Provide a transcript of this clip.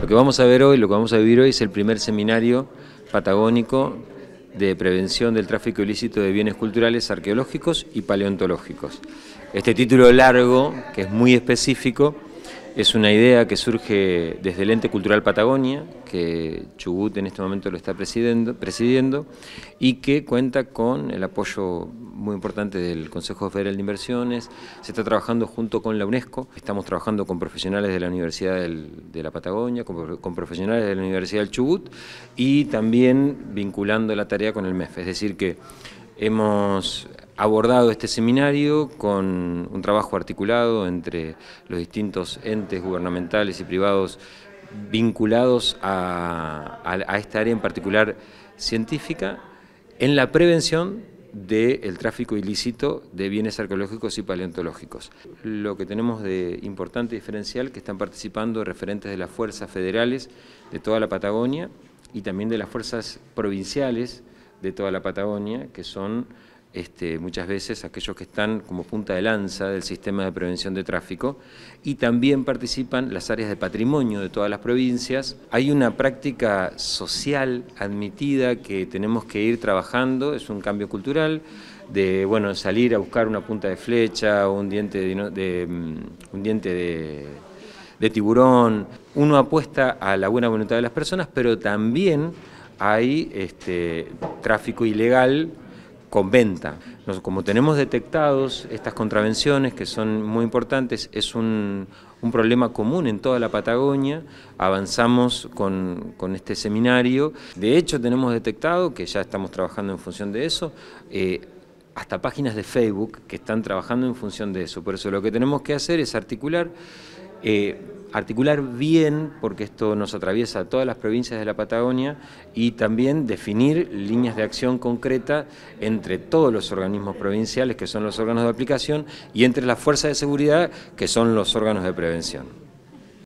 Lo que vamos a ver hoy, lo que vamos a vivir hoy es el primer seminario patagónico de prevención del tráfico ilícito de bienes culturales, arqueológicos y paleontológicos. Este título largo, que es muy específico, es una idea que surge desde el Ente Cultural Patagonia, que Chubut en este momento lo está presidiendo, y que cuenta con el apoyo muy importante del Consejo Federal de Inversiones. Se está trabajando junto con la UNESCO. Estamos trabajando con profesionales de la Universidad de la Patagonia, con, con, profesionales de la Universidad del Chubut y también vinculando la tarea con el MEF. Es decir, que hemos abordado este seminario con un trabajo articulado entre los distintos entes gubernamentales y privados vinculados a, esta área en particular científica en la prevención del tráfico ilícito de bienes arqueológicos y paleontológicos. Lo que tenemos de importante diferencial que están participando referentes de las fuerzas federales de toda la Patagonia y también de las fuerzas provinciales de toda la Patagonia, que son este, muchas veces aquellos que están como punta de lanza del sistema de prevención de tráfico y también participan las áreas de patrimonio de todas las provincias. Hay una práctica social admitida que tenemos que ir trabajando, es un cambio cultural de bueno, salir a buscar una punta de flecha o un diente de, mm, un diente de, tiburón. Uno apuesta a la buena voluntad de las personas, pero también hay este, tráfico ilegal con venta. como tenemos detectados estas contravenciones que son muy importantes, es un, problema común en toda la Patagonia, avanzamos con, este seminario. De hecho, tenemos detectado, que ya estamos trabajando en función de eso, eh, hasta páginas de Facebook que están trabajando en función de eso. Por eso lo que tenemos que hacer es articular... Eh, articular bien, porque esto nos atraviesa a todas las provincias de la Patagonia, y también definir líneas de acción concreta entre todos los organismos provinciales, que son los órganos de aplicación, y entre las fuerzas de seguridad, que son los órganos de prevención.